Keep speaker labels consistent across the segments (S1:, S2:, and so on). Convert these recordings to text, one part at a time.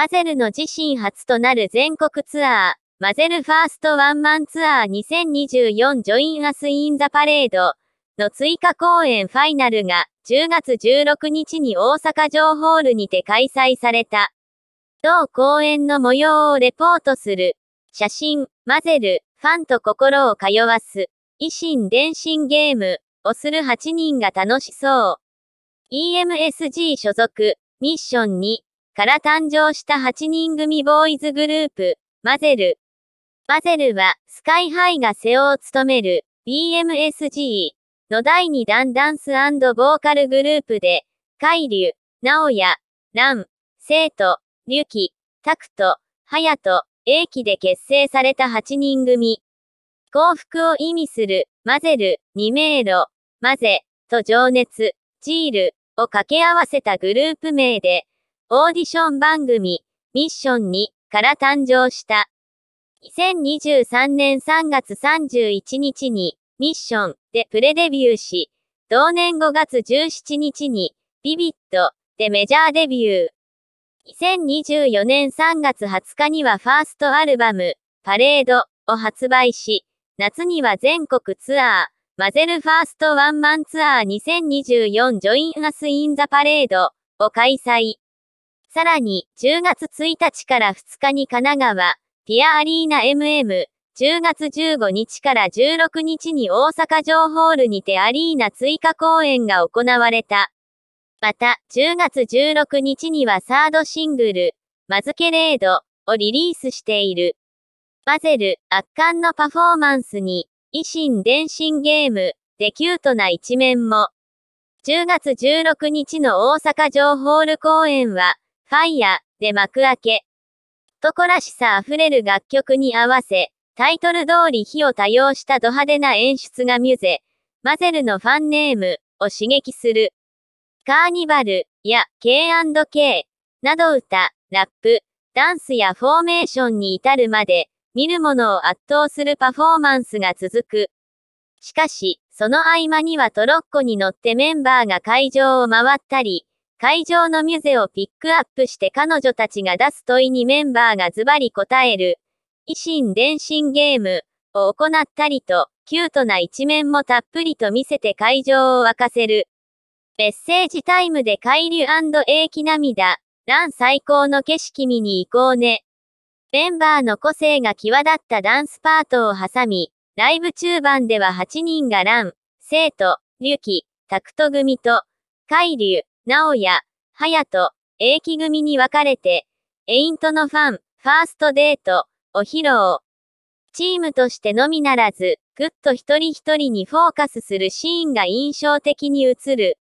S1: マゼルの自身初となる全国ツアー、マゼルファーストワンマンツアー2024ジョインアスインザパレードの追加公演ファイナルが10月16日に大阪城ホールにて開催された。同公演の模様をレポートする。写真、マゼル、ファンと心を通わす。維新電信ゲームをする8人が楽しそう。EMSG 所属、ミッション2、から誕生した8人組ボーイズグループ、マゼル。マゼルは、スカイハイが負うを務める、BMSG の第2弾ダンスボーカルグループで、カイリュ、セ流、ト、リュ生徒、クト、ハヤト、エイキで結成された8人組。幸福を意味する、マゼル、二名路、マゼ、と情熱、ジール、を掛け合わせたグループ名で、オーディション番組、ミッション2から誕生した。2023年3月31日に、ミッションでプレデビューし、同年5月17日に、ビビットでメジャーデビュー。2024年3月20日にはファーストアルバム、パレードを発売し、夏には全国ツアー、マゼルファーストワンマンツアー2024ジョインアスインザパレードを開催。さらに、10月1日から2日に神奈川、ピアアリーナ MM、10月15日から16日に大阪城ホールにてアリーナ追加公演が行われた。また、10月16日にはサードシングル、マズケレードをリリースしている。バゼル、圧巻のパフォーマンスに、維新電信ゲーム、でキュートな一面も。10月16日の大阪城ホール公演は、ファイヤーで幕開け。男らしさ溢れる楽曲に合わせ、タイトル通り火を多用したド派手な演出がミュゼ、マゼルのファンネームを刺激する。カーニバルや K&K など歌、ラップ、ダンスやフォーメーションに至るまで、見る者を圧倒するパフォーマンスが続く。しかし、その合間にはトロッコに乗ってメンバーが会場を回ったり、会場のミュゼをピックアップして彼女たちが出す問いにメンバーがズバリ答える、維新伝心ゲームを行ったりと、キュートな一面もたっぷりと見せて会場を沸かせる。メッセージタイムで海流英気涙、ラン最高の景色見に行こうね。メンバーの個性が際立ったダンスパートを挟み、ライブ中盤では8人がラン、生徒、リュキ、タクト組と、海流、直也、隼人、英気組に分かれて、エイントのファン、ファーストデート、お披露。チームとしてのみならず、ぐっと一人一人にフォーカスするシーンが印象的に映る。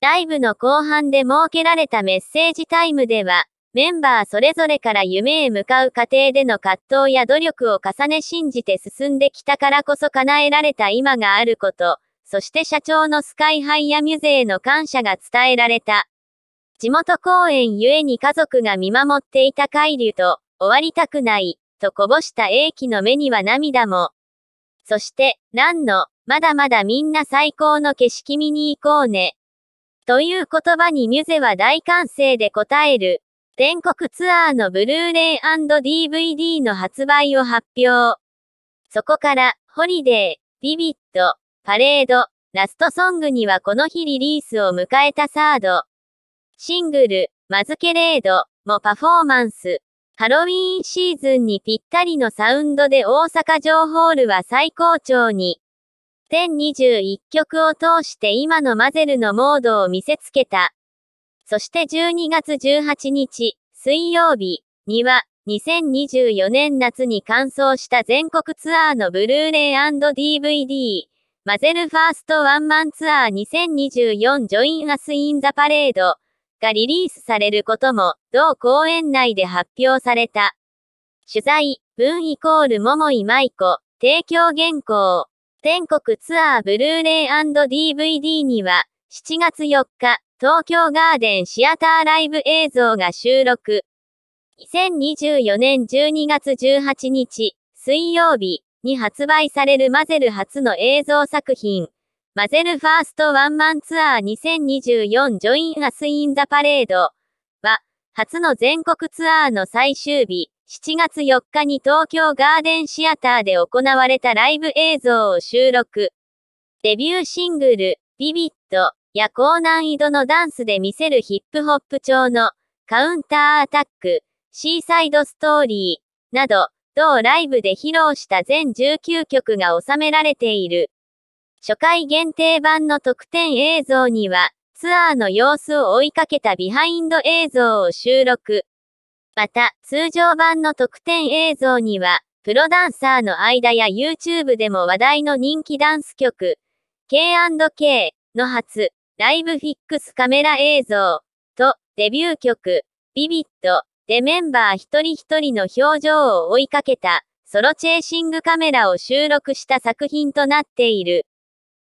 S1: ライブの後半で設けられたメッセージタイムでは、メンバーそれぞれから夢へ向かう過程での葛藤や努力を重ね信じて進んできたからこそ叶えられた今があること、そして社長のスカイハイアミュゼへの感謝が伝えられた。地元公園ゆえに家族が見守っていた海流と、終わりたくない、とこぼした英気の目には涙も。そして、何の、まだまだみんな最高の景色見に行こうね。という言葉にミュゼは大歓声で応える。全国ツアーのブルーレイ &DVD の発売を発表。そこから、ホリデー、ビビット、パレード、ラストソングにはこの日リリースを迎えたサード、シングル、マズケレードもパフォーマンス。ハロウィーンシーズンにぴったりのサウンドで大阪城ホールは最高潮に。全21曲を通して今のマゼルのモードを見せつけた。そして12月18日、水曜日には、2024年夏に完走した全国ツアーのブルーレイ &DVD、マゼルファーストワンマンツアー2024ジョインアスインザパレードがリリースされることも、同公演内で発表された。取材、文イコール桃井舞子、提供原稿。全国ツアーブルーレイ &DVD には、7月4日、東京ガーデンシアターライブ映像が収録。2024年12月18日、水曜日、に発売されるマゼル初の映像作品、マゼルファーストワンマンツアー2024ジョインアスインザパレードは、初の全国ツアーの最終日、7月4日に東京ガーデンシアターで行われたライブ映像を収録。デビューシングル、ビビットや高難易度のダンスで見せるヒップホップ調のカウンターアタック、シーサイドストーリーなど、同ライブで披露した全19曲が収められている。初回限定版の特典映像には、ツアーの様子を追いかけたビハインド映像を収録。また、通常版の特典映像には、プロダンサーの間や YouTube でも話題の人気ダンス曲、K&K の初、ライブフィックスカメラ映像と、デビュー曲、ビビットでメンバー一人一人の表情を追いかけた、ソロチェーシングカメラを収録した作品となっている。